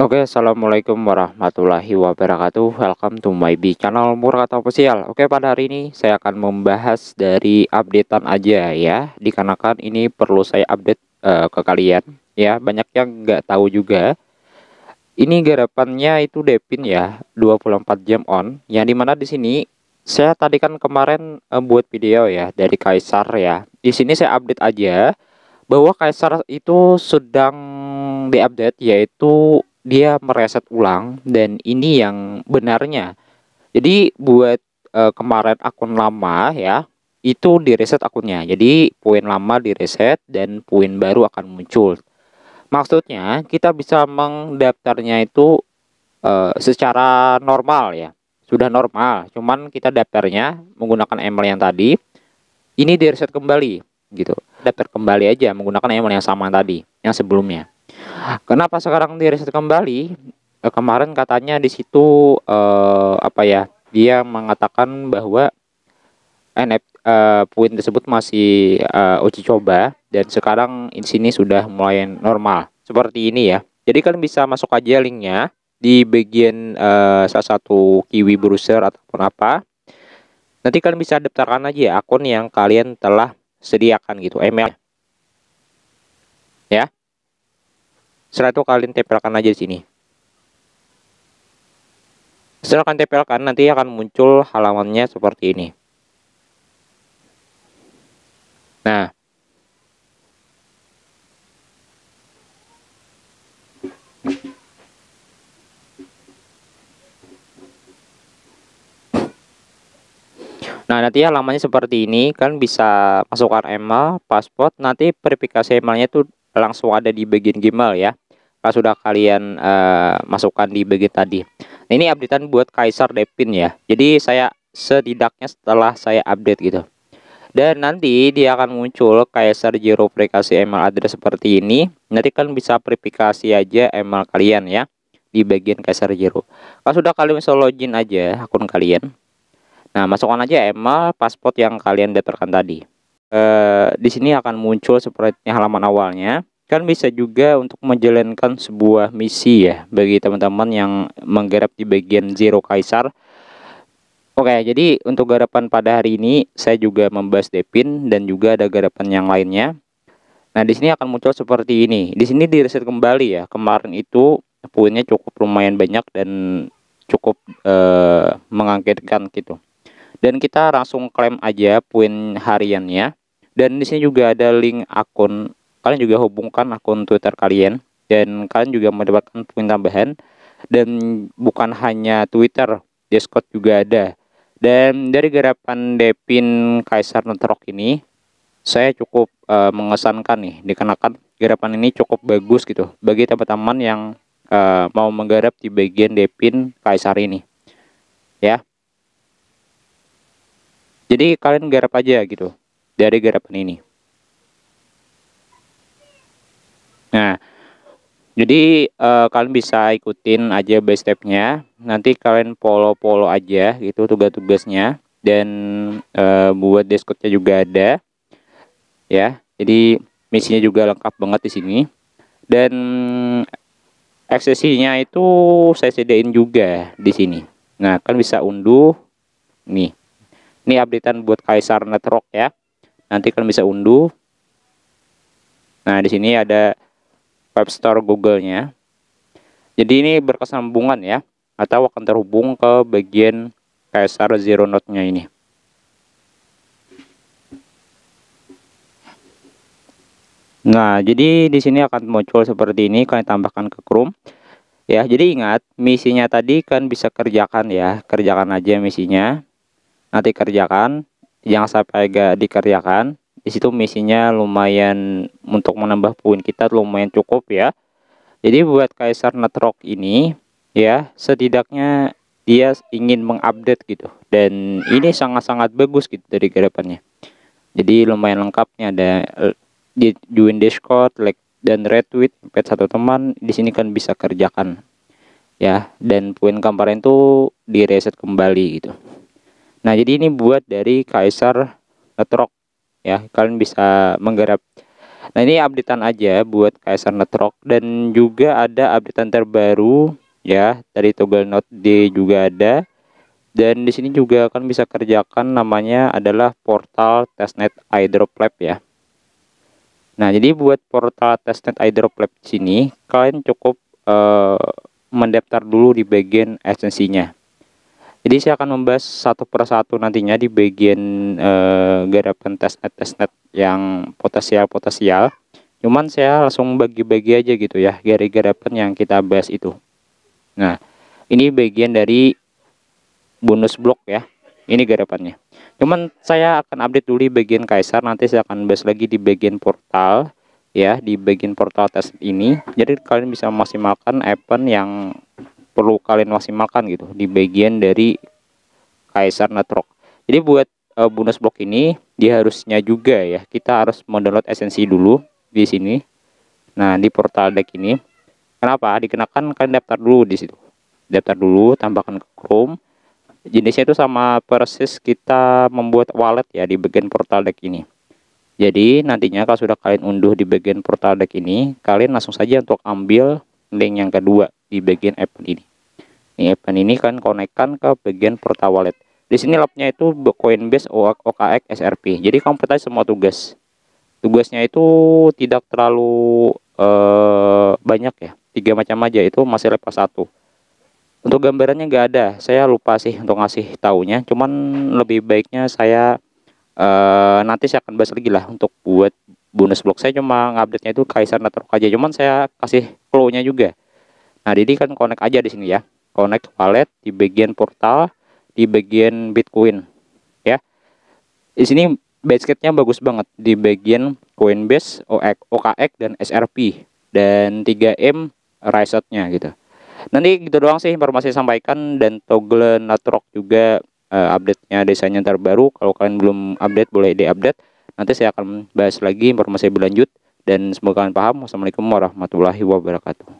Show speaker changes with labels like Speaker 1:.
Speaker 1: Oke, okay, assalamualaikum warahmatullahi wabarakatuh. Welcome to my B channel Murkata Official. Oke, okay, pada hari ini saya akan membahas dari updatean aja ya, dikarenakan ini perlu saya update uh, ke kalian ya. Banyak yang nggak tahu juga. Ini garapannya itu Depin ya, 24 jam on. Yang dimana di sini saya tadi kan kemarin uh, buat video ya dari Kaisar ya. Di sini saya update aja bahwa Kaisar itu sedang diupdate yaitu dia mereset ulang dan ini yang benarnya. Jadi buat uh, kemarin akun lama ya itu direset akunnya. Jadi poin lama direset dan poin baru akan muncul. Maksudnya kita bisa mendaftarnya itu uh, secara normal ya. Sudah normal, cuman kita daftarnya menggunakan email yang tadi. Ini direset kembali gitu. Daftar kembali aja menggunakan email yang sama tadi, yang sebelumnya. Kenapa sekarang di riset kembali? Eh, kemarin katanya di situ eh, apa ya? Dia mengatakan bahwa NFT eh, poin tersebut masih eh, uji coba dan sekarang di sini sudah mulai normal seperti ini ya. Jadi kalian bisa masuk aja linknya di bagian eh, salah satu Kiwi Browser ataupun apa. Nanti kalian bisa daftarkan aja akun yang kalian telah sediakan gitu, email. Ya. Setelah itu kalian tempelkan aja di sini. Setelah kalian tempelkan, nanti akan muncul halamannya seperti ini. Nah, Nah, nanti halamannya seperti ini kan bisa masukkan email, pasport, nanti verifikasi emailnya itu langsung ada di bagian Gmail ya sudah kalian uh, masukkan di bagian tadi. ini updatean buat Kaisar Depin ya. Jadi saya setidaknya setelah saya update gitu. Dan nanti dia akan muncul Kaisar Zero Aplikasi email address seperti ini. Nanti kan bisa verifikasi aja email kalian ya di bagian Kaisar Zero. Kalau sudah kalian bisa login aja akun kalian. Nah, masukkan aja email pasport yang kalian daftarkan tadi. Eh di sini akan muncul seperti halaman awalnya kan bisa juga untuk menjalankan sebuah misi ya bagi teman-teman yang menggarap di bagian zero kaisar oke jadi untuk garapan pada hari ini saya juga membahas depin dan juga ada garapan yang lainnya nah di sini akan muncul seperti ini di sini reset kembali ya kemarin itu poinnya cukup lumayan banyak dan cukup eh, mengagetkan gitu dan kita langsung klaim aja poin hariannya dan di sini juga ada link akun kalian juga hubungkan akun Twitter kalian dan kalian juga mendapatkan poin tambahan dan bukan hanya Twitter, Discord juga ada. Dan dari garapan Depin Kaisar Netrok ini saya cukup uh, mengesankan nih dikenakan garapan ini cukup bagus gitu bagi teman-teman yang uh, mau menggarap di bagian Depin Kaisar ini. Ya. Jadi kalian garap aja gitu dari garapan ini. Nah, jadi uh, kalian bisa ikutin aja by stepnya. Nanti kalian follow-follow aja gitu tugas-tugasnya dan uh, buat deskotnya juga ada. Ya, jadi misinya juga lengkap banget di sini. Dan aksesinya itu saya sediain juga di sini. Nah, kalian bisa unduh nih. Ini updatean buat Kaisar Netrock ya. Nanti kalian bisa unduh. Nah, di sini ada Web Store Google-nya. Jadi ini berkesambungan ya, atau akan terhubung ke bagian KSR Zero Note-nya ini. Nah, jadi di sini akan muncul seperti ini, kalian tambahkan ke Chrome. Ya, jadi ingat, misinya tadi kan bisa kerjakan ya, kerjakan aja misinya. Nanti kerjakan, jangan sampai gak dikerjakan di situ misinya lumayan untuk menambah poin kita lumayan cukup ya jadi buat Kaisar Netrok ini ya setidaknya dia ingin mengupdate gitu dan ini sangat-sangat bagus gitu dari garapannya jadi lumayan lengkapnya ada di join discord like dan retweet pet satu teman di sini kan bisa kerjakan ya dan poin kamparen itu reset kembali gitu nah jadi ini buat dari kaisar netrok ya kalian bisa menggarap nah ini updatean aja buat kaisar Netrock dan juga ada updatean terbaru ya dari toggle note D juga ada dan di sini juga akan bisa kerjakan namanya adalah portal testnet iDrop Lab ya. Nah, jadi buat portal testnet iDrop Lab sini, kalian cukup uh, mendaftar dulu di bagian esensinya. Jadi saya akan membahas satu per satu nantinya di bagian eh, garapan testnet testnet yang potensial potensial. Cuman saya langsung bagi-bagi aja gitu ya gara-garapan yang kita bahas itu. Nah, ini bagian dari bonus blok ya. Ini garapannya. Cuman saya akan update dulu di bagian Kaisar nanti saya akan bahas lagi di bagian portal ya di bagian portal tes ini. Jadi kalian bisa memaksimalkan event yang perlu kalian maksimalkan gitu di bagian dari Kaisar Netrok. Jadi buat uh, bonus block ini dia harusnya juga ya kita harus mendownload esensi dulu di sini. Nah, di portal deck ini kenapa? Dikenakan kalian daftar dulu di situ. Daftar dulu, tambahkan ke Chrome. Jenisnya itu sama persis kita membuat wallet ya di bagian portal deck ini. Jadi nantinya kalau sudah kalian unduh di bagian portal deck ini, kalian langsung saja untuk ambil link yang kedua di bagian event ini. Ini event ini kan konekkan ke bagian Porta Wallet. Di sini labnya e itu Coinbase, OKX, SRP. Jadi komputer semua tugas. Tugasnya itu tidak terlalu eh, banyak ya. Tiga macam aja itu masih level e satu. Untuk gambarannya nggak ada. Saya lupa sih untuk ngasih taunya. Cuman lebih baiknya saya eh, nanti saya akan bahas lagi lah untuk buat bonus blog saya cuma update nya itu Kaisar Network aja cuman saya kasih flow-nya juga nah jadi kan connect aja di sini ya connect wallet di bagian portal di bagian Bitcoin ya di sini basketnya bagus banget di bagian Coinbase OKX dan SRP dan 3M risetnya gitu nanti gitu doang sih informasi sampaikan dan toggle Natrok juga uh, update-nya desainnya terbaru kalau kalian belum update boleh di-update Nanti saya akan bahas lagi informasi lebih lanjut dan semoga kalian paham. Wassalamualaikum warahmatullahi wabarakatuh.